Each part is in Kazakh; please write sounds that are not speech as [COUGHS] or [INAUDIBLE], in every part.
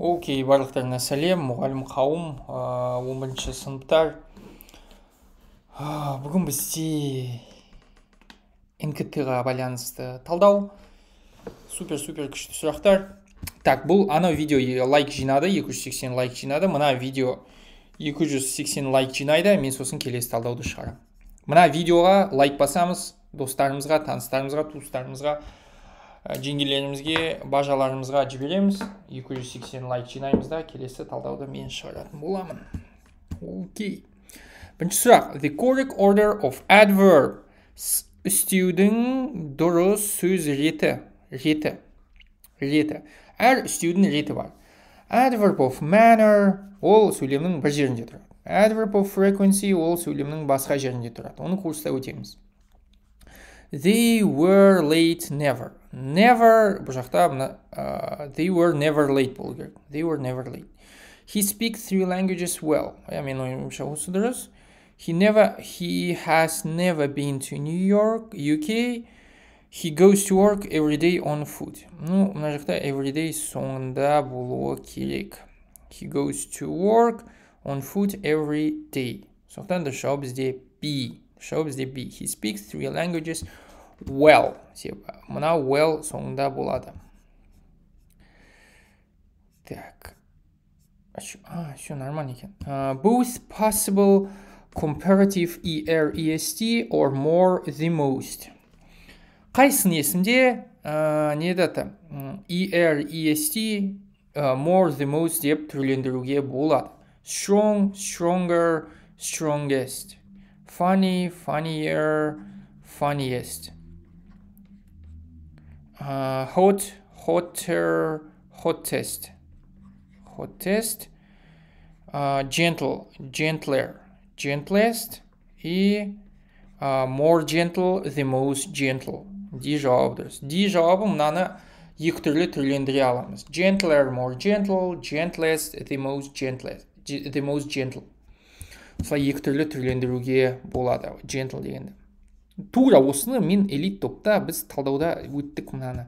окей барлықтарына сәлем мұғалім қауым он бірінші сыныптар бүгін бізде нкт ға байланысты талдау супер супер күшті сұрақтар так бұл анау видео лайк жинады 280 лайк жинады мына видео 280 лайк жинайды мен сосын келесі талдауды шығарамын мына видеоға лайк басамыз достарымызға таныстарымызға туыстарымызға жеңгелерімізге э, бажаларымызға жібереміз 280 лайк жинаймыз да келесі талдауды мен шығаратын боламын окей бірінші сұрақ the correct order of adverb үстеудің дұрыс сөз реті реті реті әр үстеудің реті бар adverb of manner ол сөйлемнің бір жерінде тұрады adverb of frequency ол сөйлемнің басқа жерінде тұрады оны курста өтеміз They were late never. Never, uh, they were never late, Bulgar. They were never late. He speaks three languages well. Emin oynamışa usulduruz. He never, he has never been to New York, UK. He goes to work every day on foot. Ну, мына жақта every day соңында болуы керек. He goes to work on foot every day. Сондықтан да жауап бізде B. shows бізде be he speaks three languages well себебі мынау well соңында болады так а все нормально екен uh, both possible comparative er est or more the most қайсын есімде ә, не даты er est ә, more the most деп түрлендіруге болады strong stronger strongest funny, funnier, funniest. Uh, hot, hotter, hottest, hottest. Uh, gentle, gentler, gentlest и uh, more gentle, the most gentle. Дижа обдырс. Дижа обым наны екі түрлі түрлендіре аламыз. Gentler, more gentle, gentlest, the most gentlest, the most gentle. осылай екі түрлі түрлендіруге болады джентл дегенді тура осыны мен элит топта біз талдауда өттік мынаны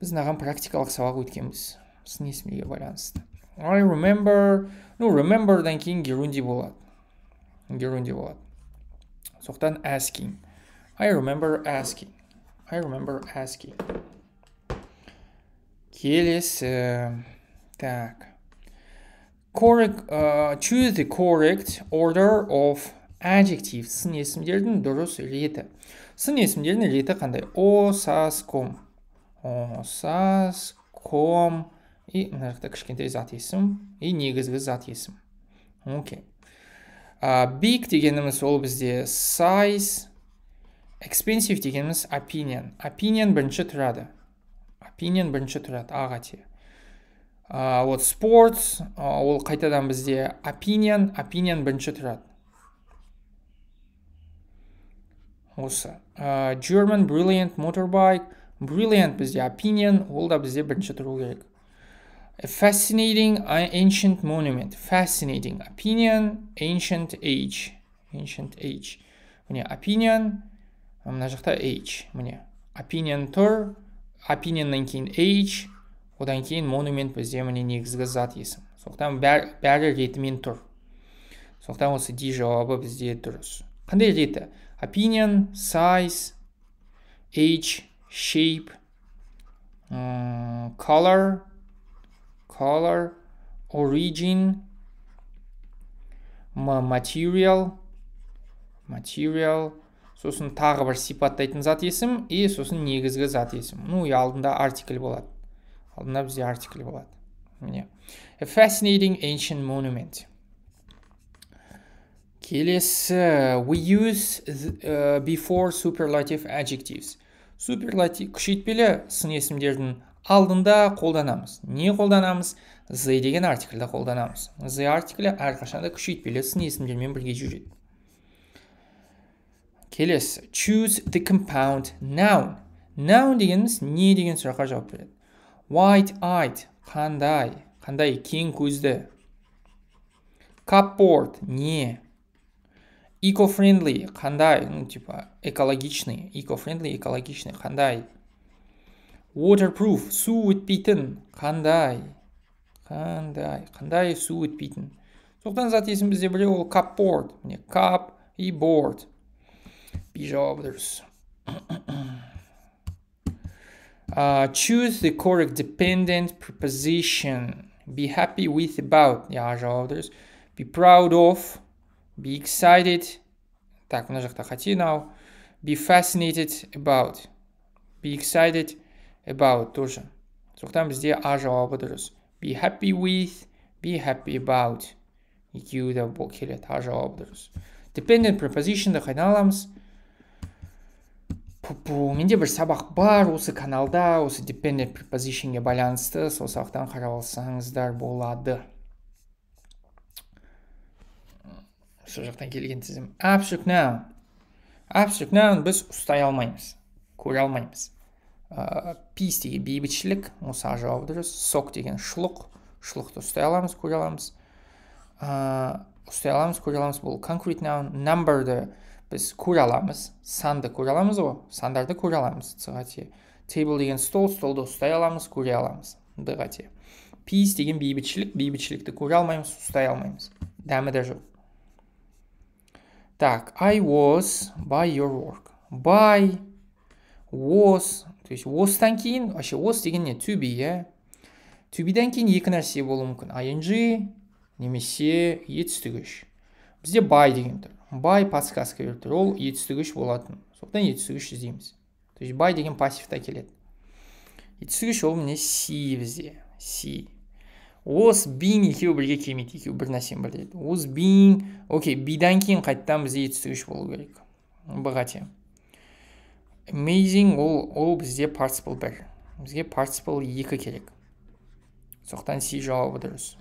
біз мынаған практикалық сабақ өткенбіз сын есімге байланысты I remember ну remember-дан кейін герунди болады герунди болады соқтан asking I remember asking I remember asking келесі так correct uh, choose the correct order of adjectives сын есімдердің дұрыс реті сын есімдердің реті қандай О, О, ком. сас, ком. и мына жақта кішкентай зат есім и негізгі зат есім окей okay. Uh, big дегеніміз ол бізде size expensive дегеніміз opinion opinion бірінші тұрады opinion бірінші тұрады аға те вот sports ол қайтадан бізде opinion opinion бірінші тұрады осы german brilliant motorbike brilliant бізде opinion ол да бізде бірінші тұру керек A fascinating ancient monument fascinating opinion ancient age ancient age міне opinion мына жақта age міне opinion тұр opinionнан кейін age одан кейін монумент бізде міне негізгі зат есім сондықтан бәрі ретімен тұр сондықтан осы d жауабы бізде дұрыс қандай реті opinion size age shape color color origin material material сосын тағы бір сипаттайтын зат есім и сосын негізгі зат есім ну и алдында артикль болады алдында бізде артикль болады міне a fascinating ancient monument келесі we use the, uh, before superlative adjectives суперлатив күшейтпелі сын есімдердің алдында қолданамыз не қолданамыз the деген артикльді қолданамыз the артиклі әрқашан да күшейтпелі сын есімдермен бірге жүреді келесі choose the compound noun noun дегеніміз не деген сұраққа жауап береді white eyed қандай қандай кең көзді cupboard не eco-friendly қандай ну типа экологичный eco-friendly экологичный қандай waterproof су өтпейтін қандай қандай қандай су өтпейтін сондықтан зат есім бізде біреу ол cupboard міне cup и board b жауабы дұрыс Uh, choose the correct dependent preposition. Be happy with about. the others. Be proud of. Be excited. Так, у нас Be fascinated about. Be excited about тоже. Сондықтан бізде а жауабы Be happy with. Be happy about. екеуі де келеді. А жауабы дұрыс. Dependent prepositionды қайдан аламыз? менде бір сабақ бар осы каналда осы dependent prepositionге байланысты сол сабақтан қарап алсаңыздар болады сол жақтан келген тізім абсурд noun абсурд noun біз ұстай алмаймыз көре алмаймыз пис деген бейбітшілік осы а жауабы дұрыс сок деген шұлық шұлықты ұстай аламыз көре аламыз ұстай аламыз көре аламыз бұл concrete noun намберді біз көре аламыз санды көре аламыз ғой сандарды көре аламыз с қате table деген стол столды ұстай аламыз көре аламыз д қате деген бейбітшілік бейбітшілікті көре алмаймыз ұстай алмаймыз дәмі де жоқ так i was by your work by was то есть кейін вообще was деген не to be иә to be кейін екі нәрсе болуы мүмкін ing немесе үш бізде by деген тұр бай подсказка беріп тұр ол етістігіш болатын сондықтан етістігіш іздейміз то есть бай деген пассивті әкеледі етістігіш ол міне си бізде си осы бин екеуі бірге келмейді екеуі бір нәрсені білдіреді осы бин окей бидан кейін қайтадан бізде етістігіш болу керек б тең amazing ол ол бізде participle бір бізге participle екі керек сондықтан си жауабы дұрыс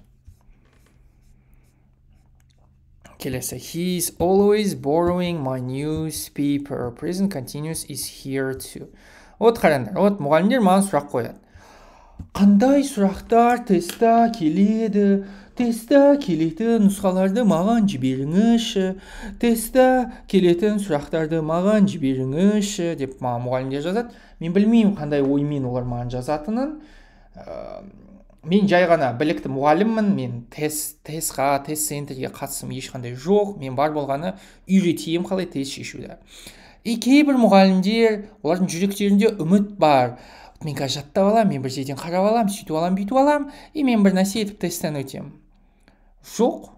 келесі he is always borrowing my newspaper present continuous is here too вот қараңдар вот мұғалімдер маған сұрақ қояды қандай сұрақтар тестта келеді тестта келетін нұсқаларды маған жіберіңізші тестта келетін сұрақтарды маған жіберіңізші деп маған мұғалімдер жазады мен білмеймін қандай оймен олар маған жазатынын мен жай ғана білікті мұғаліммін мен тест тестқа тест центрге қатысым ешқандай жоқ мен бар болғаны үйретейін қалай тест шешуді и кейбір мұғалімдер олардың жүректерінде үміт бар мен қазір жаттап аламын мен бір жерден қарап аламын сөйтіп аламын бүйтіп аламын и мен бір нәрсе етіп тесттен өтемін жоқ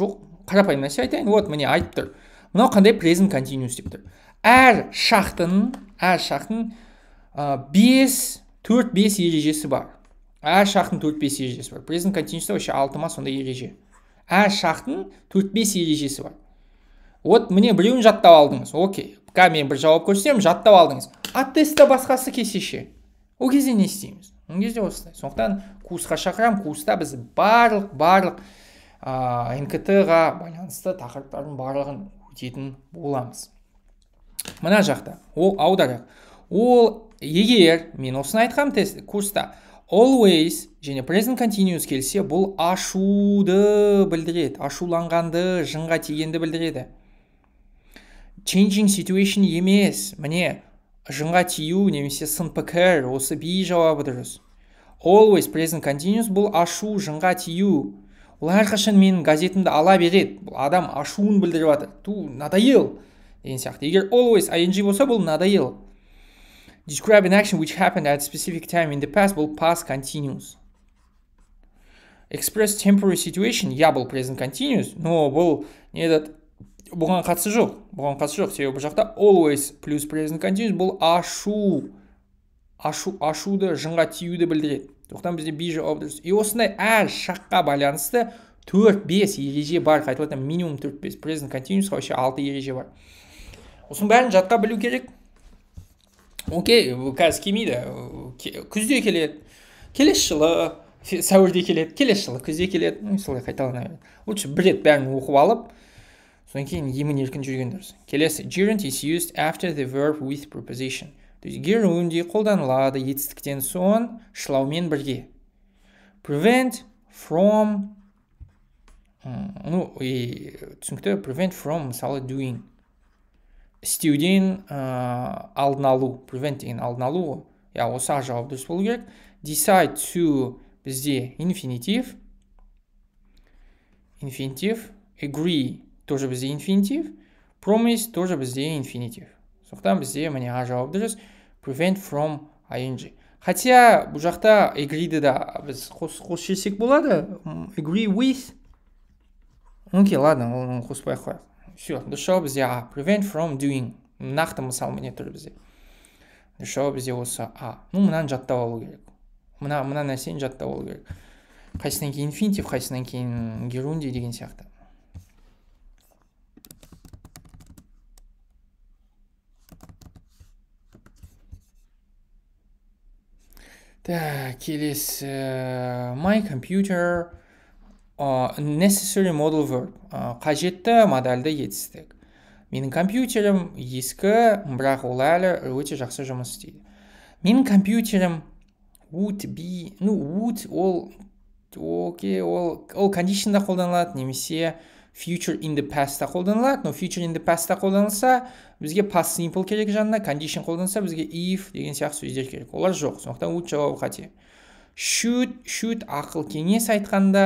жоқ қарапайым нәрсе айтайын вот міне айтып тұр мынау қандай present continuous деп тұр әр шақтың әр шақтың бес төрт бес ережесі бар әр шақтың төрт бес ережесі бар презент континуста вообще алты ма сондай ереже әр шақтың төрт бес ережесі бар вот міне біреуін жаттап алдыңыз окей қазір мен бір жауап көрсетемін жаттап алдыңыз а тестте басқасы келсе ше ол кезде не істейміз ол кезде осылай сондықтан курсқа шақырамын курста біз барлық барлық ә, нкт ға байланысты тақырыптардың барлығын өтетін боламыз мына жақта ол аударайық ол егер мен осыны айтқанмын тест курста always және present continuous келсе бұл ашуды білдіреді ашуланғанды жынға тигенді білдіреді changing situation емес міне жынға тию немесе сын пікір осы би жауабы дұрыс always present continuous бұл ашу жынға тию ол әрқашан менің газетімді ала береді бұл адам ашуын білдіріп жатыр ту надоел деген сияқты егер always ing болса бұл надоел Describe an action which happened at a specific time in the past will past continuous. Express temporary situation, я был present continuous, но бұл не этот бұған қатысы жоқ бұған қатысы жоқ себебі бұл жақта always плюс present continuous бұл ашу ашу ашуды жынға тиюді білдіреді Тоқтан бізде бижі дұрыс. и осындай әр шаққа байланысты 4-5 ереже бар Қайтылатын минимум 4-5. present continuous вообще 6 ереже бар Осын бәрін жатқа білу керек окей қазір келмейді күзде келеді келесі жылы сәуірде келеді келесі жылы күзде келеді солай қайталана береді лучше бір рет бәрін оқып алып содан кейін емін еркін жүрген дұрыс келесі gerund is used after the verb with preposition то есть қолданылады етістіктен соң шылаумен бірге prevent from ну и түсінікті prevent from мысалы doing істеуден ә, алдын алу превент деген алдын алу ғой иә осы а жауап дұрыс болу керек decide to бізде инфинитив инфинитив agree тоже бізде инфинитив promise тоже бізде инфинитив сондықтан бізде міне а жауап дұрыс prevent from ing хотя бұл жақта agree'ді да біз қос, қос болады agree with окей okay, ладно оны қоспай ақ қояйық все бізде а prevent from doing нақты мысал міне тұр бізде дышау бізде осы а ну мынаны жаттап алу керек мына мына нәрсені жаттап алу керек қайсынан кейін инфинитив қайсынан кейін герунди деген сияқты так келесі my computer necessary modal verb қажетті модельді етістік менің компьютерім ескі бірақ ол әлі өте жақсы жұмыс істейді менің компьютерім would be ну would ол окей ол ол кондишнда қолданылады немесе future in the past-та қолданылады но future in the past қолданылса бізге past simple керек жанына condition қолданса бізге if деген сияқты сөздер керек олар жоқ сондықтан would жауабы қате Шүт, шүт, ақыл кеңес айтқанда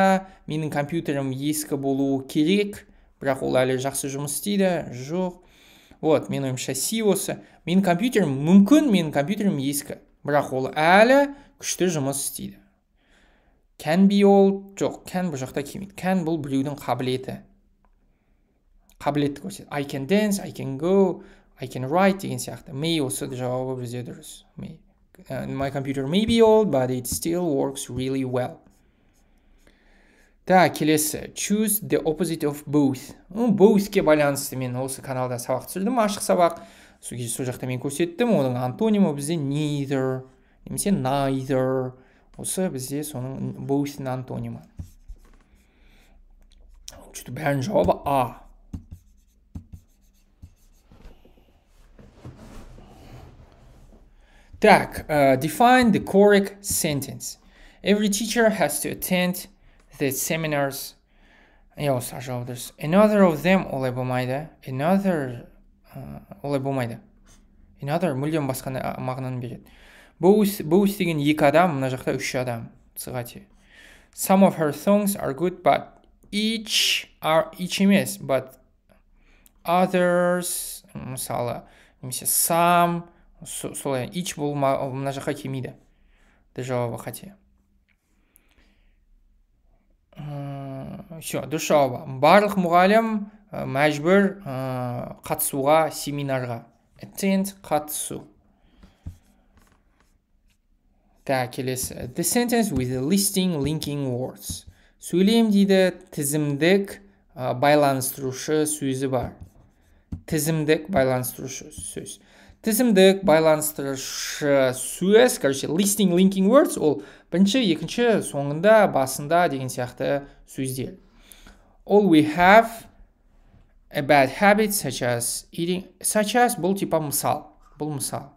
менің компьютерім ескі болуы керек бірақ ол әлі жақсы жұмыс істейді жоқ вот менің ойымша си осы менің компьютерім мүмкін менің компьютерім ескі бірақ ол әлі күшті жұмыс істейді can be ол жоқ can бұл жақта келмейді can бұл біреудің қабілеті қабілетті көрсетеді i can dance i can go i can write деген сияқты may осы жауабы бізде дұрыс and uh, my computer may be old, but it still works really well. Так, келесі. Choose the opposite of both. Both-ке байланысты мен осы каналда сабақ түсірдім, ашық сабақ. Сол кезде сол жақта мен көрсеттім. Оның антонимі бізде neither, немесе neither. Осы бізде соның both-ның антонимі. Бәрінің жауабы А. Так, uh, define the correct sentence. Every teacher has to attend the seminars. Yok aşağı there's Another of them olay bulmaydı. Another uh, olay Another мүлдем басқа мағынаны береді. Бұл істеген екі адам, мына жақта үш адам. Сығати. Some of her songs are good, but each are each емес, but others мысалы mm, немесе some солай ич бұл мына жаққа келмейді жауабы қате э, все дұрыс жауабы барлық мұғалім э, мәжбүр э, қатысуға семинарға attend қатысу так келесі the sentence with listing linking words сөйлем дейді тізімдік байланыстырушы сөзі бар тізімдік байланыстырушы сөз тізімдік байланыстырушы сөз короче листинг linking words ол бірінші екінші соңында басында деген сияқты сөздер all we have a bad habit such as eating such as бұл типа мысал бұл мысал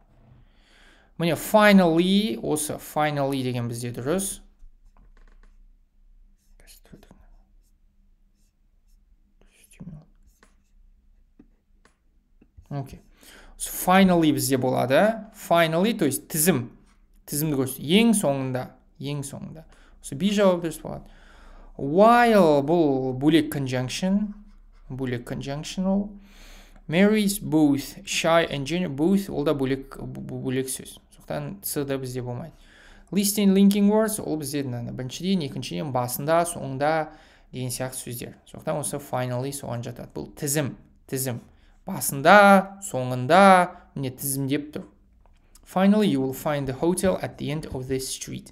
міне finally осы finally деген бізде дұрыс Окей. Okay finally бізде болады finally то есть тізім тізімді көрсету ең соңында ең соңында осы би жауабы дұрыс болады while бұл бөлек conjunction бөлек conjunction ол mary's both shy and junior booth ол да бөлек бөлек сөз сондықтан с да бізде болмайды listing linking words ол бізде біріншіден екіншіден басында соңында деген сияқты сөздер сондықтан осы finally соған жатады бұл тізім тізім басында соңында міне тізімдеп тұр finally you will find the hotel at the end of this street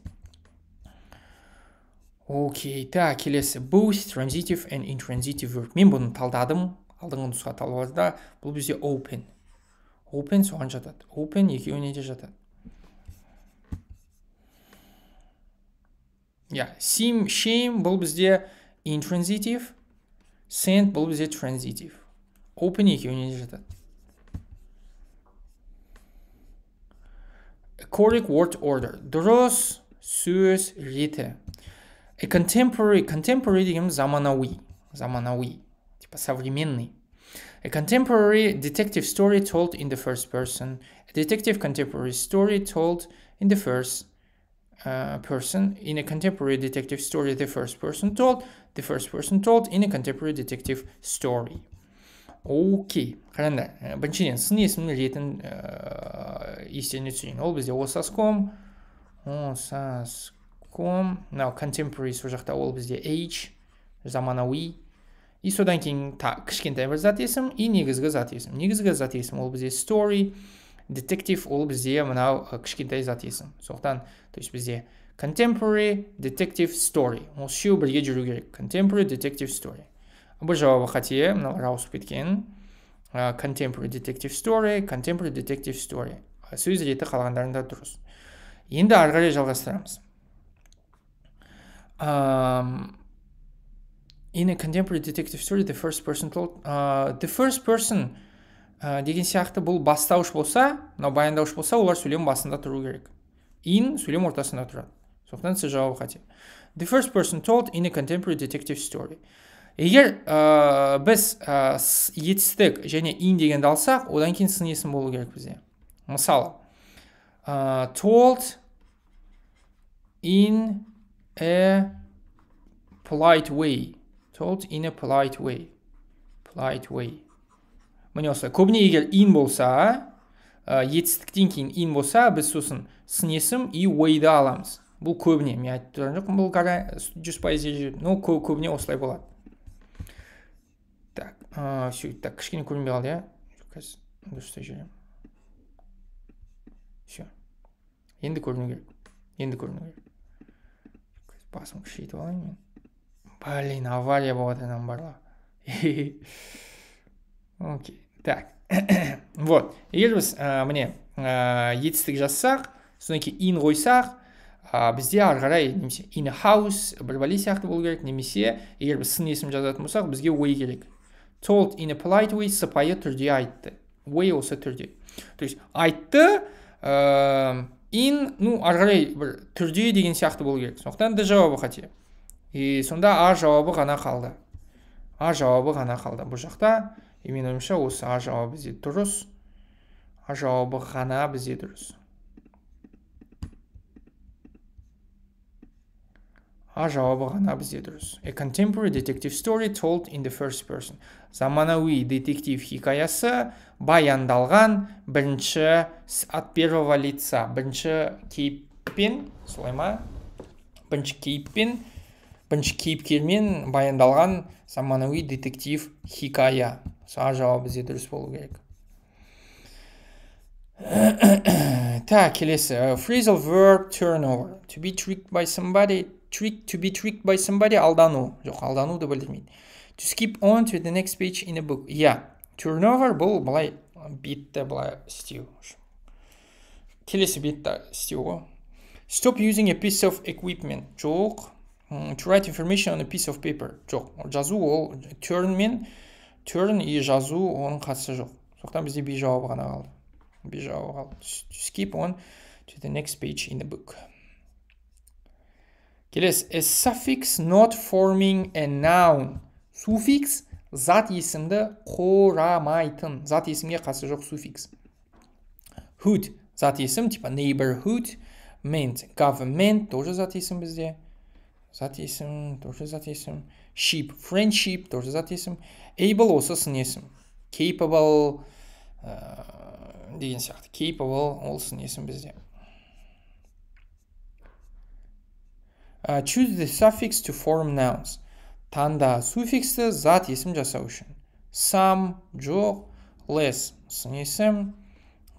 окей так келесі both transitive and intransitive verb мен бұны талдадым алдыңғы нұсқа да, бұл бізде open open соған жатады open екеуіне де жатады иә yeah, seem shame бұл бізде intransitive send бұл бізде transitive Opening opening'i oynayishadi According word order. Durus söz rite. A contemporary, contemporary деген zamanawi. заманауи, типа современный. A contemporary detective story told in the first person. A detective contemporary story told in the first uh, person. In a contemporary detective story, the first person told. The first person told in a contemporary detective story. окей қараңдар біріншіден э, сын есімнің ретін ә, естеріне түсірейін ол бізде осаском осаском мынау contemporary сол жақта ол бізде H, заманауи и содан кейін та, кішкентай бір зат есім и негізгі зат есім негізгі зат есім ол бізде story детектив ол бізде мынау э, кішкентай зат есім сондықтан то есть бізде contemporary detective story ол үшеуі бірге жүру керек contemporary detective story бұл жауабы қате мынау ауысып кеткен contemporary detective story contemporary detective story сөз реті қалғандарында дұрыс енді ары қарай жалғастырамыз um, in a contemporary detective story the first person told uh, the first person э, деген сияқты бұл бастауыш болса мынау баяндауыш болса олар сөйлем басында тұру керек in сөйлем ортасында тұрады сондықтан с жауабы қате the first person told in a contemporary detective story егер ә, біз ә, э, етістік және ин дегенді алсақ одан кейін сын есім болу керек бізде мысалы ә, told in a polite way told in a polite way polite way міне осылай көбіне егер in болса ә, етістіктен кейін in болса біз сосын сын есім и way-ды аламыз бұл көбіне мен айтып тұрған жоқпын бұл жүз пайыз ереже но көбіне осылай болады все, так кішкене көрінбей қалды иә қазір дұрыстай жіберемін все енді көріну керек енді көріну керек басым күшейтіп алайын мен блин авария болады анам барла окей так вот егер біз ә, міне ә, етістік жазсақ содан кейін ин қойсақ ә, бізде ары қарай немесе ин хаус бір бәле сияқты болу керек немесе егер біз сын есім жазатын болсақ бізге ой керек told in a polite way сыпайы түрде айтты way осы түрде то есть айтты ә, in ну ары қарай бір түрде деген сияқты болу керек сондықтан д жауабы қате и сонда а жауабы ғана қалды а жауабы ғана қалды бұл жақта и менің ойымша осы а жауабы бізде дұрыс а жауабы ғана бізде дұрыс а жауабы ғана бізде дұрыс a contemporary detective story told in the first person заманауи детектив хикаясы баяндалған бірінші от первого лица бірінші кейіппен солай ма бірінші кейіппен бірінші кейіпкермен баяндалған заманауи детектив хикая а жауабы бізде дұрыс болу керек [COUGHS] так келесі э, phrasal verb turnover to be tricked by somebody trick to be tricked by somebody алдану жоқ алдануды білдірмейді to skip on to the next page in a book иә yeah, turnover бұл былай бетті былай істеу келесі бетті істеу ғой stop using a piece of equipment жоқ hmm, to write information on a piece of paper жоқ жазу ол turn мен turn и жазу оның қатысы жоқ сондықтан бізде би жауабы ғана қалды би жауабы қалды to skip on to the next page in the book келесі a suffix not forming a noun суффикс зат есімді қорамайтын зат есімге қатысы жоқ суффикс hood зат есім типа neighborhood mint government тоже зат есім бізде зат есім тоже зат есім sheep friendship тоже зат есім able осы сын есім capable деген uh, сияқты capable ол сын есім бізде Uh, choose the suffix to form nouns. Танда суффиксті зат есім жасау үшін. Some, жоқ, less, сын есім.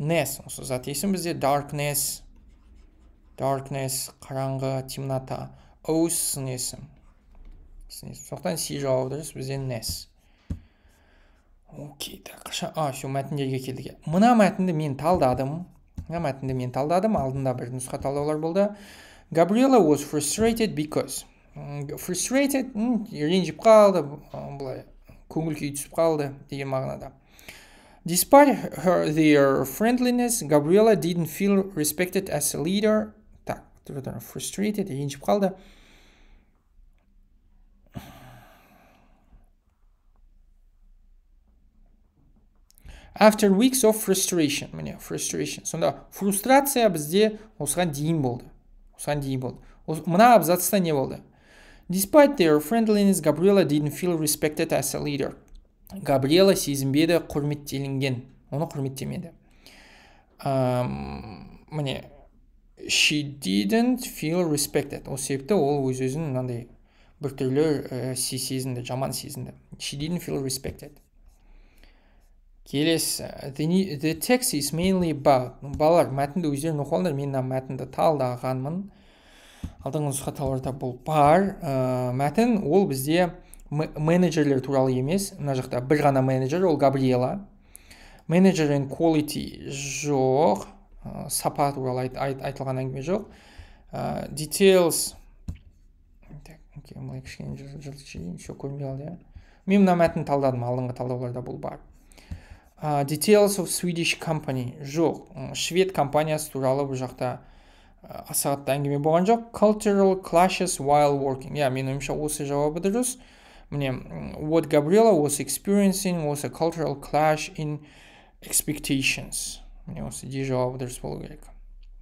Ness, осы зат есім бізде darkness, darkness, қараңғы, темнота. Ose, сын есім. Сын есім. Соқтан C жауабы дұрыс, бізде ness. Окей, так, қаша, а, все, мәтіндерге келдік. Мына мәтінді мен талдадым. Мына мәтінді мен талдадым. Алдында бір нұсқа талдаулар болды. Gabriela was frustrated because mm, frustrated mm, ренжіп қалды былай көңіл күйі түсіп қалды деген мағынада Despite her, their friendliness, Gabriela didn't feel respected as a leader. Так, frustrated, ренжіп қалды. After weeks of frustration, міне, frustration. Сонда фрустрация бізде осыған дейін болды. осыған дейін болды мына абзацта не болды despite their friendliness gabriela didn't feel respected as a leader габриела сезінбеді құрметтелінген оны құрметтемеді міне she didn't feel respected Осы себепті ол өз өзін мынандай біртүрлі ә, сезінді жаман сезінді she didn't feel respected келесі the, text is mainly about балалар мәтінді өздерің алыңдар мен мына мәтінді талдағанмын алдыңғы нұсқа талдарда бұл бар ә, мәтін ол бізде менеджерлер туралы емес мына жақта бір ғана менеджер ол габриела менеджер and quality жоқ ә, сапа туралы айт, айт, айтылған әңгіме жоқ ә, details так okay, жіберейін еще көрмей қалды иә мен мына мәтінді талдадым алдыңғы талдауларда бұл бар details of swedish company жоқ швед компаниясы туралы бұл жақта аса қатты әңгіме болған жоқ cultural clashes while working иә yeah, менің ойымша осы жауабы дұрыс міне what gabriela was experiencing was a cultural clash in expectations міне осы де жауабы дұрыс болу керек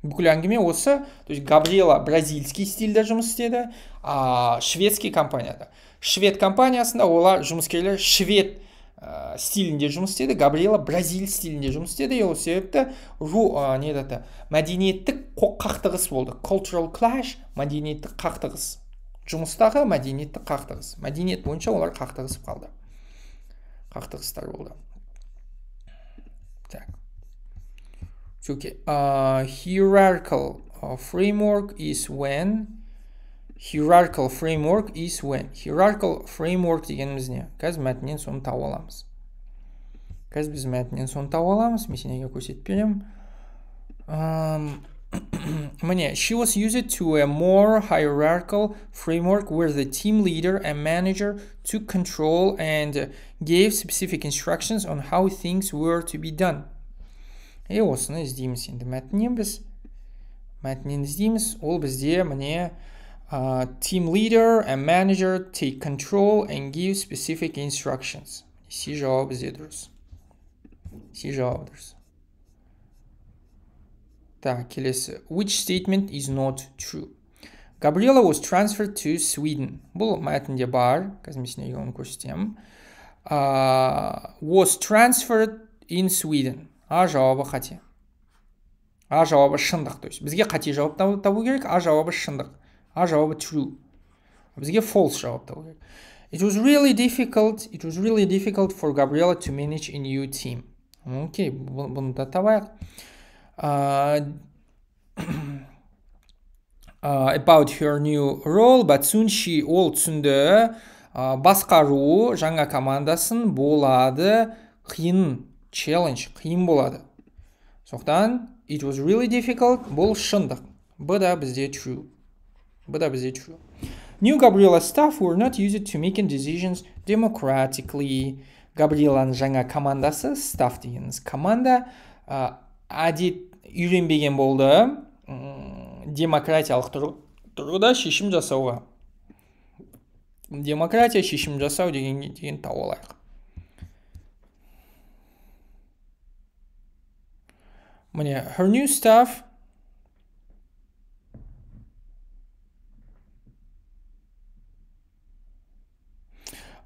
бүкіл әңгіме осы то есть габриэла бразильский стильде жұмыс істеді а шведский компанияда швед компаниясында олар жұмыскерлер швед ә, э, стилінде жұмыс істеді габриэла бразиль стилінде жұмыс істеді ол себепті э, ру ә, не еді мәдениеттік қақтығыс болды cultural clash мәдениеттік қақтығыс жұмыстағы мәдениеттік қақтығыс мәдениет бойынша олар қақтығысып қалды қақтығыстар болды так okay. uh, hierarchical framework is when hierarchical framework is when hierarchical framework дегеніміз не қазір мәтіннен соны тауып аламыз қазір біз мәтіннен соны тауып аламыз мен сендерге көрсетіп беремін Mania, she was used to a more hierarchical framework where the team leader and manager took control and gave specific instructions on how things were to be done. И осыны іздейміз енді мәтіннен біз. Мәтіннен іздейміз. Ол бізде міне Uh, team leader and manager take control and give specific instructions. Си жауап дұрыс? Си жауабы дұрыс. Так, келесі. Which statement is not true? Габриэла was transferred to Sweden. Бұл мәтінде бар. Қазір мен көрсетем. оны көрсетемін. was transferred in Sweden. А жауабы қате. А жауабы шындық. То есть бізге қате жауап табу керек, а жауабы шындық а жауабы true бізге false жауап табу керек it was really difficult it was really difficult for Gabriela to manage a new team окей okay, бұны да табайық about her new role but soon she ол түсінді uh, басқару жаңа командасын болады қиын challenge қиын болады сондықтан it was really difficult бұл шындық б да бізде true Бұда да was New Gabriela staff were not used to making decisions democratically. Gabrielaның жаңа командасы staff дегеніміз команда ә, әдет үйренбеген болды демократиялық тұрғыда шешім жасауға демократия шешім жасау деген деген тауға алайық. міне her new staff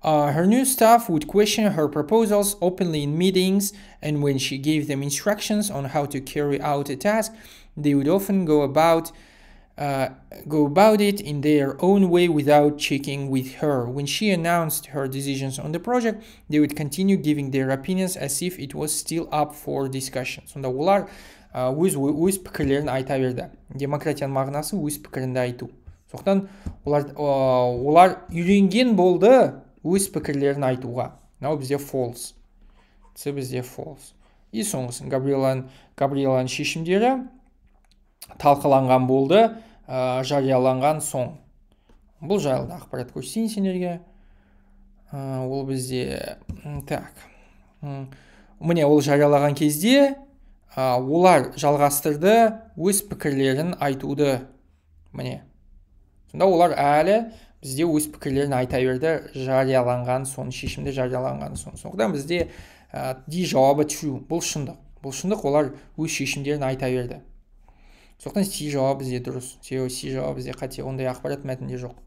Uh, her new staff would question her proposals openly in meetings, and when she gave them instructions on how to carry out a task, they would often go about uh, go about it in their own way without checking with her. When she announced her decisions on the project, they would continue giving their opinions as if it was still up for discussion. Сонда олар uh, өз өз пікірлерін айта берді. Демократияның мағынасы өз пікіріңді айту. Сондықтан олар uh, олар үйренген болды өз пікірлерін айтуға мынау бізде фолс с бізде фолс и соңғысын габриеланың габриеланың шешімдері талқыланған болды ә, жарияланған соң бұл жайлы ақпарат көрсетейін сендерге ә, ол бізде так міне ол жариялаған кезде олар жалғастырды өз пікірлерін айтуды міне сонда олар әлі бізде өз пікірлерін айта берді жарияланған соң шешімді жарияланған соң сондықтан бізде ә, ди жауабы true бұл шындық бұл шындық олар өз шешімдерін айта берді сондықтан си жауабы бізде дұрыс себебі си жауабы бізде қате ондай ақпарат мәтінде жоқ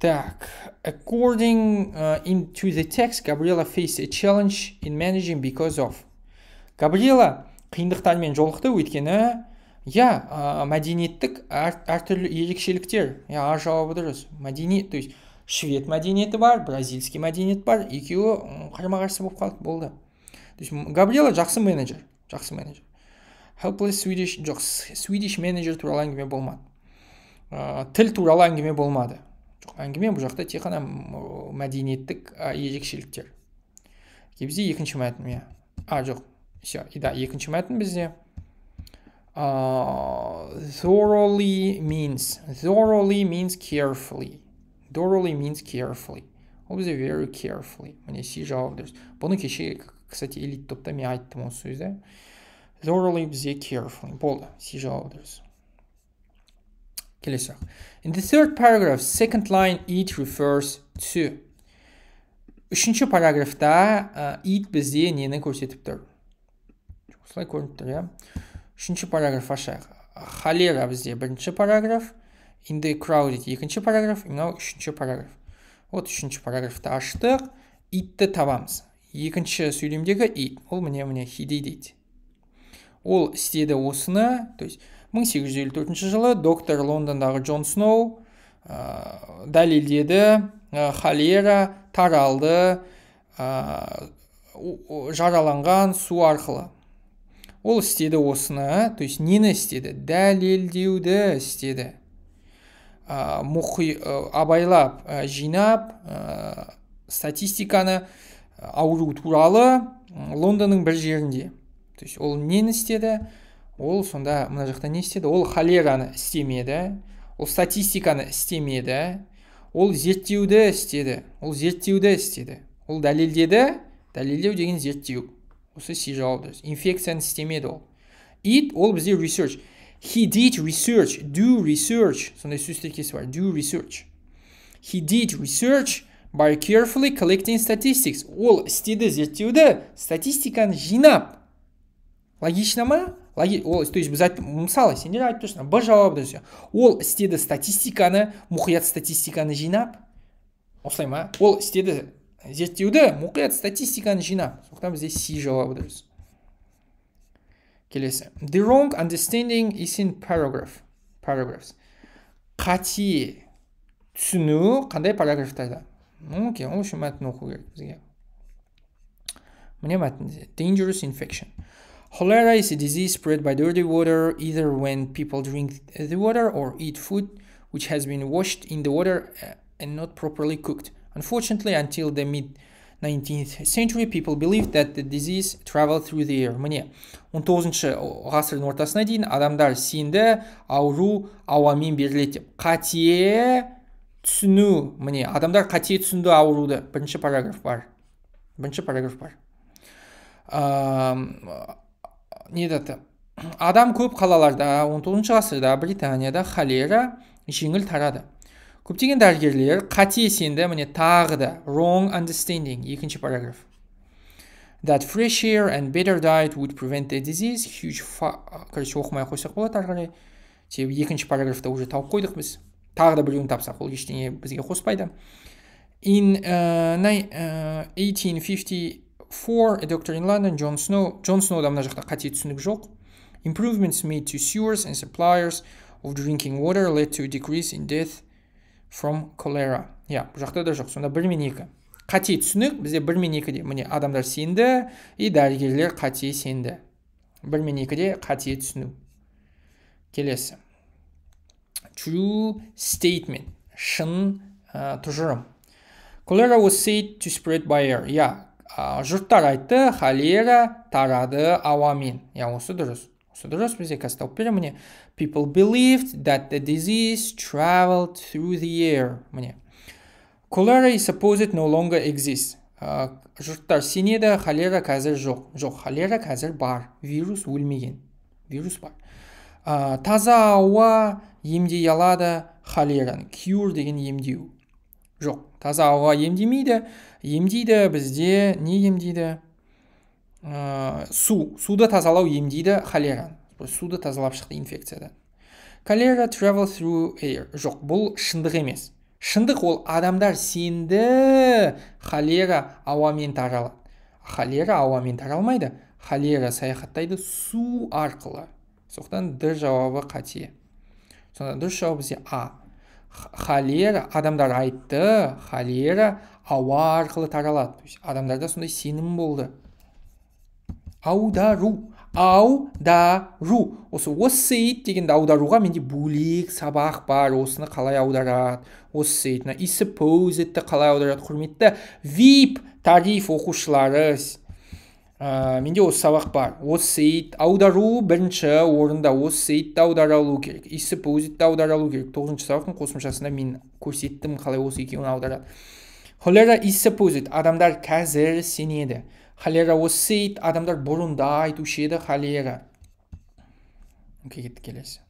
Так, according uh, into the text, Gabriela faced a challenge in managing because of. Габриэла қиындықтармен жолықты өйткені иә ә, мәдениеттік әр, әртүрлі ерекшеліктер иә а жауабы дұрыс мәдени то есть швед мәдениеті бар бразильский мәдениет бар екеуі қарама қарсы болып қалды болды то есть габриэла жақсы менеджер жақсы менеджер helpless swedish жоқ swedish менеджер туралы әңгіме болмады ә, тіл туралы әңгіме болмады жоқ әңгіме бұл жақта тек қана мәдениеттік ерекшеліктер бізде екінші мәтін иә а жоқ все да екінші мәтін бізде Uh, thoroughly means thoroughly means carefully thoroughly means carefully obviously very carefully when you see job bunu kişi kısaca elit topta aytdim осы сөзді thoroughly bize carefully болды see жауабыдырыз келесі in the third paragraph second line it refers to үшінші параграфта uh, it бізде нені көрсетіп тұр осылай көрініп тұр иә үшінші параграф ашайық холера бізде бірінші параграф in the crowded екінші параграф мынау үшінші параграф вот үшінші параграфты аштық итті табамыз екінші сөйлемдегі ит ол міне міне хидей дейді ол істеді осыны то есть 1854 жылы доктор лондондағы джон сноу ә, дәлелдеді ә, холера таралды ә, жараланған су арқылы ол істеді осыны то есть нені істеді дәлелдеуді істеді ә, мұқи, абайлап ә, жинап статистиканы ауру туралы лондонның бір жерінде то есть ол нені істеді ол сонда мына жақта не істеді ол холераны істемеді ол статистиканы істемеді ол зерттеуді істеді ол зерттеуді істеді ол дәлелдеді дәлелдеу деген зерттеу осы жауабы инфекцияны істемеді ол ит ол бізде research he did research do research сондай сөз тіркесі бар do research he did research by carefully collecting statistics ол істеді зерттеуді статистиканы жинап логично ма Логи... ол то есть біз айт... мысалы сендер айтып тұрсыңдар б жауабы дұрыс иә. ол істеді статистиканы мұқият статистиканы жинап осылай ма ол істеді зерттеуді мұқият статистиканы жинап сондықтан бізде си жауабы дұрыс келесі the wrong understanding is in paragraph paragraphs қате түсіну қандай параграфтарда окей ол үшін мәтін оқу керек бізге міне мәтінде dangerous infection Cholera is a disease spread by dirty water, either when people drink the water or eat food which has been washed in the water uh, and not properly cooked. Unfortunately, until the mid 19th century people believed that the disease traveled through the air. Міне 19 ғасырдың ортасына дейін адамдар сенді ауру ауамен беріледі деп. Қате түсіну, міне адамдар қате түсінді ауруды. Бірінші параграф бар. Бірінші параграф бар. не дәті? Адам көп қалаларда 19 ғасырда Британияда холера жеңіл тарады көптеген дәрігерлер қате сенді міне тағы да wrong understanding екінші параграф that fresh air and better diet would prevent the disease huge короче оқымай ақ қойсақ болады ары қарай себебі екінші параграфта уже тауып қойдық біз тағы да біреуін тапсақ ол ештеңе бізге қоспайды in 1854 э, э, a doctor in london John Snow, John сноуда мына жақта қате түсінік жоқ improvements made to sewers and suppliers of drinking water led to a decrease in death from cholera иә бұл жақта да жоқ сонда бір мен екі қате түсінік бізде бір мен екіде міне адамдар сенді и дәрігерлер қате сенді бір мен екіде қате түсіну келесі true statement шын ә, тұжырым cholera was said to spread by air иә yeah, жұрттар айтты холера тарады ауамен иә yeah, осы дұрыс Государственный язык стал мне. People believed that the disease traveled through the air. Мне. Cholera is supposed no longer exists. жұрттар сенеді холера қазір жоқ жоқ холера қазір бар вирус өлмеген вирус бар таза ауа емдей алады холераны Кьюр деген емдеу жоқ таза ауа емдемейді емдейді бізде не емдейді ә, су суды тазалау емдейді холераны суды тазалап шықты инфекциядан холера travel through air жоқ бұл шындық емес шындық ол адамдар сенді холера ауамен таралады холера ауамен таралмайды холера саяхаттайды су арқылы сондықтан д жауабы қате сонда дұрыс жауап бізде а холера адамдар айтты холера ауа арқылы таралады то адамдарда сондай сенім болды аудару аудару осы оссейд дегенді аударуға менде бөлек сабақ бар осыны қалай аударады оссейд мына итті қалай аударады құрметті вип тариф оқушылары менде осы сабақ бар оссейд аудару бірінші орында осы аудара алу керек аудара алу керек тоғызыншы сабақтың қосымшасында мен көрсеттім қалай осы екеуін аударады холера итсепозит адамдар қазір сенеді холера оссейд адамдар бұрында айтушы еді холера кеттік келесі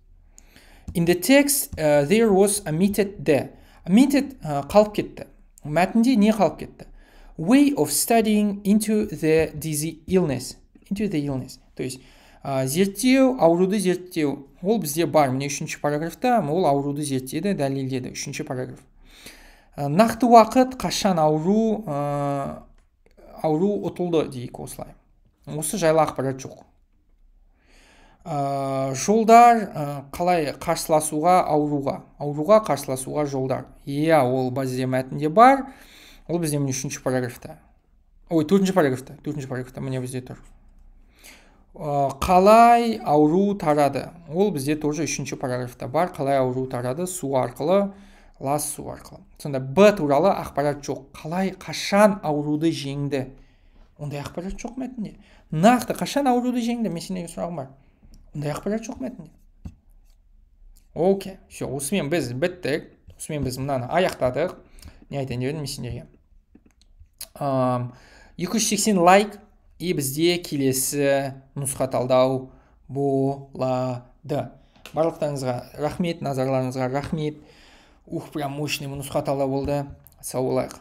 in the text uh, there was omitted the omitted uh, қалып кетті мәтінде не қалып кетті way of studying into the disease illness into the illness то есть зерттеу ауруды зерттеу ол бізде бар міне үшінші параграфта ол ауруды зерттеді дәлелдеді үшінші параграф нақты уақыт қашан ауру ауру ұтылды дейік осылай осы жайлы ақпарат жоқ ә, жолдар ә, қалай қарсыласуға ауруға ауруға қарсыласуға жолдар иә ол базде мәтінде бар ол бізде міне үшінші параграфта ой төртінші параграфта төртінші параграфта міне бізде тұр қалай ауру тарады ол бізде тоже үшінші параграфта бар қалай ауру тарады су арқылы ласу арқылы сонда б туралы ақпарат жоқ қалай қашан ауруды жеңді ондай ақпарат жоқ мәтінде нақты қашан ауруды жеңді мен сендерге сұрағым бар ондай ақпарат жоқ мәтінде окей все осымен біз біттік осымен біз мынаны аяқтадық не айтайын деп едім мен сендерге екі жүз сексен лайк и бізде келесі нұсқа талдау болады барлықтарыңызға рахмет назарларыңызға рахмет ух прям мощный нұсқа алла болды сау болайық